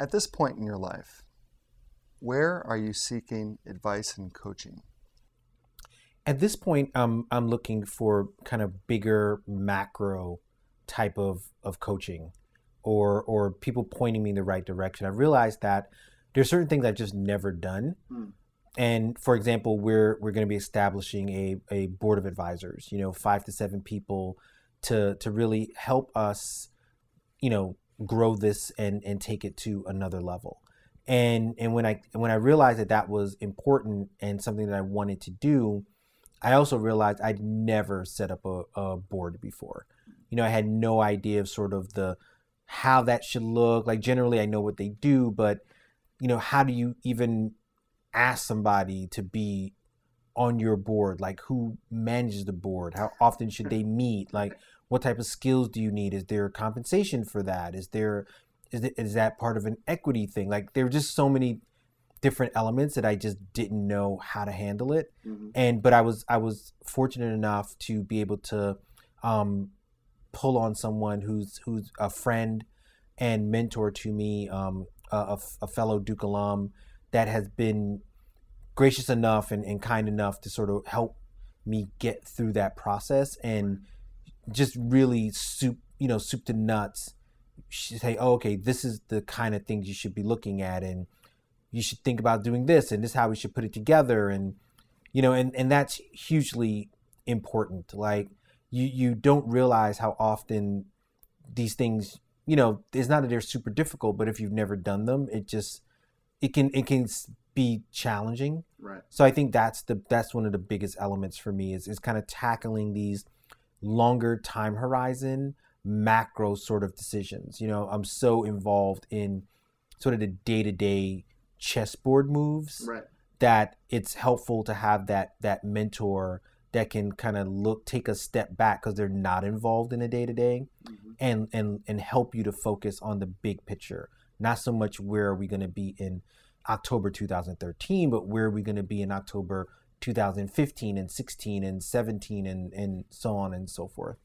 At this point in your life, where are you seeking advice and coaching? At this point, um, I'm looking for kind of bigger macro type of, of coaching or, or people pointing me in the right direction. I realized that there's certain things I've just never done. Mm. And for example, we're, we're going to be establishing a, a board of advisors, you know, five to seven people to, to really help us, you know, grow this and and take it to another level and and when i when i realized that that was important and something that i wanted to do i also realized i'd never set up a, a board before you know i had no idea of sort of the how that should look like generally i know what they do but you know how do you even ask somebody to be on your board? Like who manages the board? How often should they meet? Like what type of skills do you need? Is there compensation for that? Is there is, it, is that part of an equity thing? Like there are just so many different elements that I just didn't know how to handle it. Mm-hmm. And but I was I was fortunate enough to be able to um, pull on someone who's who's a friend and mentor to me, um, a, a, fellow Duke alum that has been gracious enough and, and kind enough to sort of help me get through that process and just really soup you know soup to nuts say oh okay this is the kind of things you should be looking at and you should think about doing this and this is how we should put it together and you know and and that's hugely important like you you don't realize how often these things you know it's not that they're super difficult but if you've never done them it just it can it can be challenging. Right. So I think that's the that's one of the biggest elements for me is is kind of tackling these longer time horizon macro sort of decisions. You know, I'm so involved in sort of the day-to-day chessboard moves right. that it's helpful to have that that mentor that can kind of look take a step back because they're not involved in the day-to-day mm-hmm. and and and help you to focus on the big picture not so much where are we going to be in October 2013, but where are we going to be in October 2015 and 16 and 17 and, and so on and so forth?